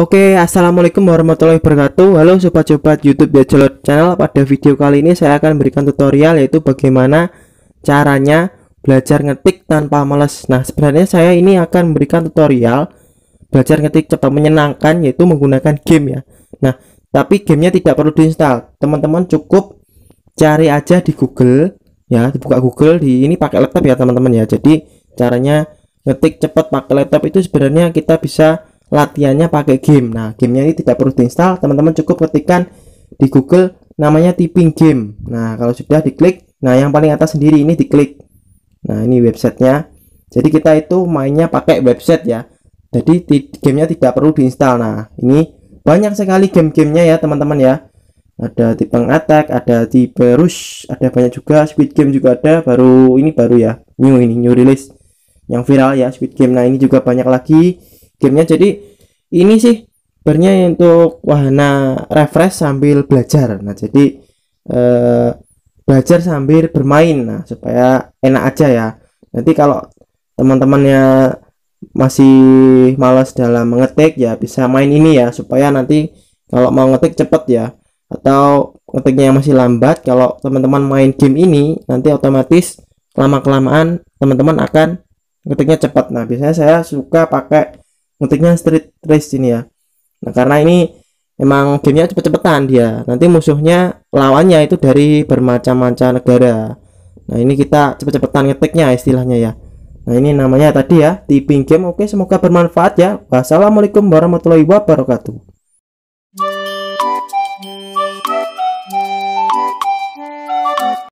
Oke, Assalamualaikum warahmatullahi wabarakatuh Halo sobat-sobat youtube Bachelor Channel Pada video kali ini saya akan berikan tutorial yaitu bagaimana caranya belajar ngetik tanpa males Nah, sebenarnya saya ini akan memberikan tutorial belajar ngetik cepat menyenangkan yaitu menggunakan game ya Nah, tapi gamenya tidak perlu diinstal Teman-teman cukup cari aja di google ya dibuka google di ini pakai laptop ya teman-teman ya Jadi caranya ngetik cepat pakai laptop itu sebenarnya kita bisa latihannya pakai game. Nah, gamenya ini tidak perlu diinstal, teman-teman cukup ketikkan di Google namanya tipping game. Nah, kalau sudah diklik, nah yang paling atas sendiri ini diklik. Nah, ini websitenya. Jadi kita itu mainnya pakai website ya. Jadi gamenya tidak perlu diinstal. Nah, ini banyak sekali game-gamenya ya teman-teman ya. Ada tipe attack, ada tipe rush, ada banyak juga speed game juga ada. Baru ini baru ya, new ini new release yang viral ya speed game. Nah, ini juga banyak lagi gamenya jadi ini sih barnya untuk wahana refresh sambil belajar nah jadi eh, belajar sambil bermain nah supaya enak aja ya nanti kalau teman-temannya masih malas dalam mengetik ya bisa main ini ya supaya nanti kalau mau ngetik cepet ya atau ngetiknya masih lambat kalau teman-teman main game ini nanti otomatis lama kelamaan teman-teman akan ngetiknya cepat nah biasanya saya suka pakai ngetiknya street race ini ya nah karena ini emang gamenya cepet-cepetan dia nanti musuhnya lawannya itu dari bermacam-macam negara nah ini kita cepet-cepetan ngetiknya istilahnya ya nah ini namanya tadi ya tipping game oke semoga bermanfaat ya wassalamualaikum warahmatullahi wabarakatuh